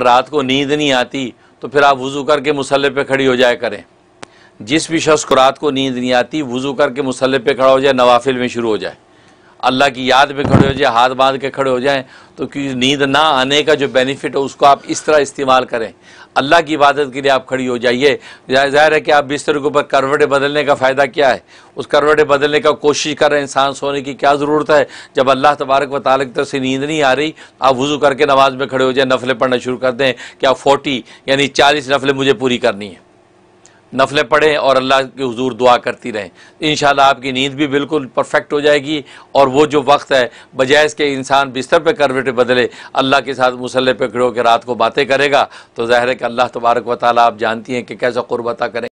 अगर रात को नींद नहीं आती तो फिर आप वज़ू करके मसल्ले पर खड़ी हो जाए करें जिस भी शख्स को रात को नींद नहीं आती वज़ू करके मसल्ले पर खड़ा हो जाए नवाफिल में शुरू हो जाए अल्लाह की याद में खड़े हो जाए हाथ बांध के खड़े हो जाएं तो कि नींद ना आने का जो बेनिफिट है उसको आप इस तरह इस्तेमाल करें अल्लाह की इबादत के लिए आप खड़ी हो जाइए जाहिर है कि आप बिस्तर के ऊपर करवटें बदलने का फ़ायदा क्या है उस करवटें बदलने का कोशिश कर रहे हैं इंसान सोने की क्या ज़रूरत है जब अल्लाह तबारक व ताल की तरफ से नींद नहीं आ रही आप वज़ू करके नमाज में खड़े हो जाए नफले पढ़ना शुरू कर दें कि आप फोटी यानी चालीस नफले मुझे पूरी करनी है नफलें पढ़ें और अल्लाह के हजूर दुआ करती रहें इन आपकी नींद भी बिल्कुल परफेक्ट हो जाएगी और वो जो वक्त है बजाय इसके इंसान बिस्तर पर करवटे बदले अल्लाह के साथ मुसल्ले पे खड़े होकर रात को बातें करेगा तो ज़ाहिर है कि अल्लाह तबारक व आप जानती हैं कि कैसा कुर्बता करें